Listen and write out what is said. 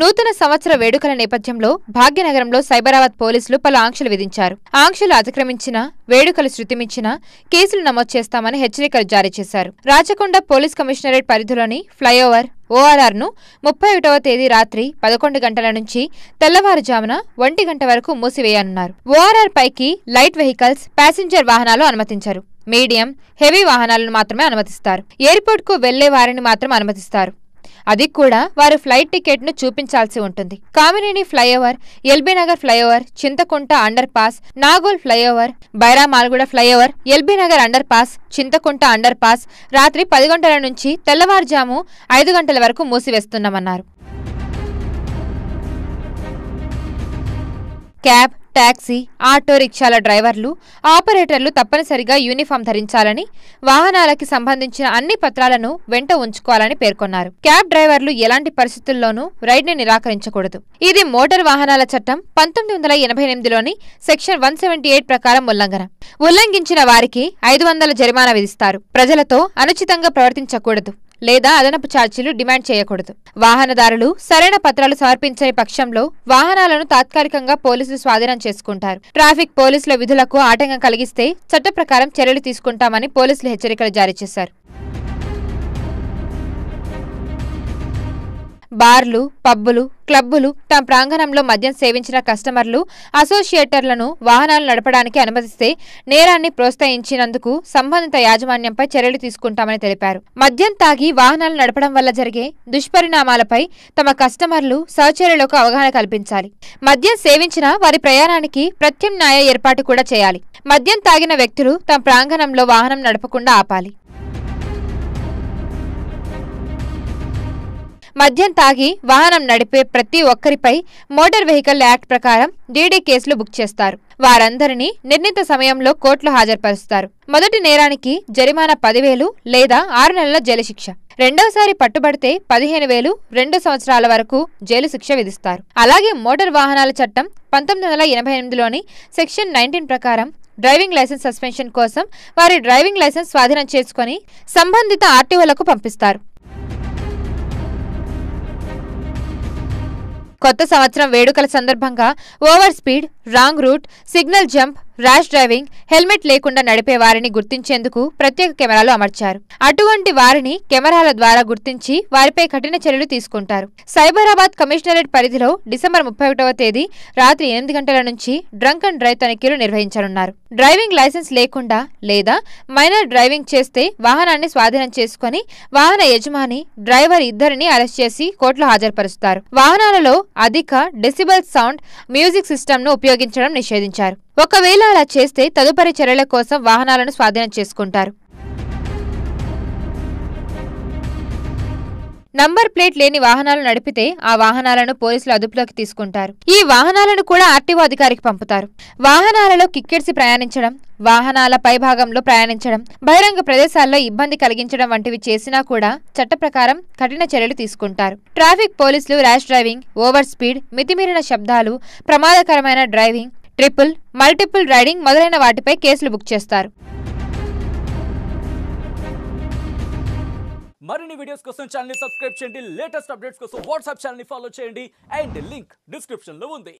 నూతన సంవత్సర వేడుకల నేపథ్యంలో భాగ్యనగరంలో సైబరాబాద్ పోలీసులు పలు ఆంక్షలు విధించారు ఆంక్షలు అతిక్రమించిన వేడుకలు శృతిమించిన కేసులు నమోదు చేస్తామని హెచ్చరికలు జారీ చేశారు రాచకొండ పోలీస్ కమిషనరేట్ పరిధిలోని ఫ్లైఓవర్ ఓఆర్ఆర్ను ముప్పై ఒకటవ తేదీ రాత్రి పదకొండు గంటల నుంచి తెల్లవారుజామున ఒంటి గంట వరకు మూసివేయనున్నారు ఓఆర్ఆర్ పైకి లైట్ వెహికల్స్ ప్యాసింజర్ వాహనాలు అనుమతించారు మీడియం హెవీ వాహనాలను మాత్రమే అనుమతిస్తారు ఎయిర్పోర్ట్కు వెళ్లే వారిని మాత్రం అనుమతిస్తారు అది కూడా వారు ఫ్లైట్ టికెట్ను చూపించాల్సి ఉంటుంది Kamineni flyover LB Nagar flyover Chintakunta under pass Nagole flyover Bairamalguda flyover LB Nagar under pass Chintakunta under pass రాత్రి పది గంటల నుంచి తెల్లవారుజాము ఐదు గంటల వరకు మూసివేస్తున్నామన్నారు క్యాబ్ ట్యాక్సీ ఆటో రిక్షాల డ్రైవర్లు ఆపరేటర్లు తప్పనిసరిగా యూనిఫామ్ ధరించాలని వాహనాలకి సంబంధించిన అన్ని పత్రాలను వెంట ఉంచుకోవాలని పేర్కొన్నారు క్యాబ్ డ్రైవర్లు ఎలాంటి పరిస్థితుల్లోనూ రైడ్ని నిరాకరించకూడదు ఇది మోటార్ వాహనాల చట్టం పంతొమ్మిది వందల ఎనభై ఎనిమిదిలోని సెక్షన్ వన్ సెవెంటీ ఎయిట్ ప్రకారం ఉల్లంఘన ఉల్లంఘించిన వారికి ఐదు వందల జరిమానా విధిస్తారు ప్రజలతో అనుచితంగా ప్రవర్తించకూడదు లేదా అదనపు ఛార్జీలు డిమాండ్ చేయకూడదు వాహనదారులు సరైన పత్రాలు సమర్పించని పక్షంలో వాహనాలను తాత్కాలికంగా పోలీసులు స్వాధీనం చేసుకుంటారు ట్రాఫిక్ పోలీసుల విధులకు ఆటంకం కలిగిస్తే చట్ట చర్యలు తీసుకుంటామని పోలీసులు హెచ్చరికలు జారీ చేశారు బార్లు పబ్బులు క్లబ్బులు తమ ప్రాంగణంలో మద్యం సేవించిన కస్టమర్లు అసోసియేటర్లను వాహనాలు నడపడానికి అనుమతిస్తే నేరాన్ని ప్రోత్సహించినందుకు సంబంధిత యాజమాన్యంపై చర్యలు తీసుకుంటామని తెలిపారు మద్యం తాగి వాహనాలు నడపడం వల్ల జరిగే దుష్పరిణామాలపై తమ కస్టమర్లు సహచర్యలకు అవగాహన కల్పించాలి మద్యం సేవించిన వారి ప్రయాణానికి ప్రత్యామ్నాయ ఏర్పాటు కూడా చేయాలి మద్యం తాగిన వ్యక్తులు తమ ప్రాంగణంలో వాహనం నడపకుండా ఆపాలి మద్యం తాగి వాహనం నడిపే ప్రతి ఒక్కరిపై మోటార్ వెహికల్ యాక్ట్ ప్రకారం డీడీ కేసులు బుక్ చేస్తారు వారందరినీ నిర్ణీత సమయంలో కోర్టులు హాజరుపరుస్తారు మొదటి నేరానికి జరిమానా పదివేలు లేదా ఆరు నెలల జైలు శిక్ష రెండవసారి పట్టుబడితే పదిహేను వేలు రెండు సంవత్సరాల వరకు జైలు శిక్ష విధిస్తారు అలాగే మోటార్ వాహనాల చట్టం పంతొమ్మిది వందల ఎనభై ఎనిమిదిలోని సెక్షన్ నైన్టీన్ ప్రకారం డ్రైవింగ్ లైసెన్స్ సస్పెన్షన్ కోసం వారి డ్రైవింగ్ లైసెన్స్ స్వాధీనం చేసుకుని సంబంధిత ఆర్టీఓలకు పంపిస్తారు కొత్త సంవత్సరం వేడుకల సందర్భంగా over speed wrong route signal jump rash driving helmet లేకుండా నడిపే వారిని గుర్తించేందుకు ప్రత్యేక కెమెరాలు అమర్చారు అటువంటి వారిని కెమెరాల ద్వారా గుర్తించి వారిపై కఠిన చర్యలు తీసుకుంటారు సైబరాబాద్ కమిషనరేట్ పరిధిలో డిసెంబర్ ముప్పై ఒకటవ తేదీ రాత్రి ఎనిమిది గంటల నుంచి డ్రంక్ అండ్ డ్రైవ్ తనిఖీలు నిర్వహించనున్నారు డ్రైవింగ్ లైసెన్స్ లేకుండా లేదా మైనర్ డ్రైవింగ్ చేస్తే వాహనాన్ని స్వాధీనం చేసుకుని వాహన యజమాని డ్రైవర్ ఇద్దరిని అరెస్ట్ చేసి కోర్టులో హాజరుపరుస్తారు వాహనాలలో అధిక డెసిబల్ సౌండ్ మ్యూజిక్ సిస్టమ్ను ఉపయోగించడం నిషేధించారు ఒకవేళ అలా చేస్తే తదుపరి చర్యల కోసం వాహనాలను స్వాధీనం చేసుకుంటారు నంబర్ ప్లేట్ లేని వాహనాలు నడిపితే ఆ వాహనాలను పోలీసులు అదుపులోకి తీసుకుంటారు ఈ వాహనాలను కూడా ఆర్టీఓ అధికారికి పంపుతారు వాహనాలలో కిక్కెడ్సి ప్రయాణించడం వాహనాల పైభాగంలో ప్రయాణించడం బహిరంగ ప్రదేశాల్లో ఇబ్బంది కలిగించడం వంటివి చేసినా కూడా చట్ట ప్రకారం కఠిన చర్యలు తీసుకుంటారు ట్రాఫిక్ పోలీసులు ర్యాష్ డ్రైవింగ్ ఓవర్ స్పీడ్ మితిమీరిన శబ్దాలు ప్రమాదకరమైన డ్రైవింగ్ ట్రిపుల్ మల్టిపుల్ రైడింగ్ మొదలైన వాటిపై కేసులు బుక్ చేస్తారు మరిన్ని వీడియోస్ కోసం ఛానల్ సబ్స్క్రైబ్ చేయండి లేటెస్ట్ అప్డేట్స్ కోసం వాట్సాప్ ఛానల్ ఫాలో చేయండి అండ్ లింక్ డిస్క్రిప్షన్ లో ఉంది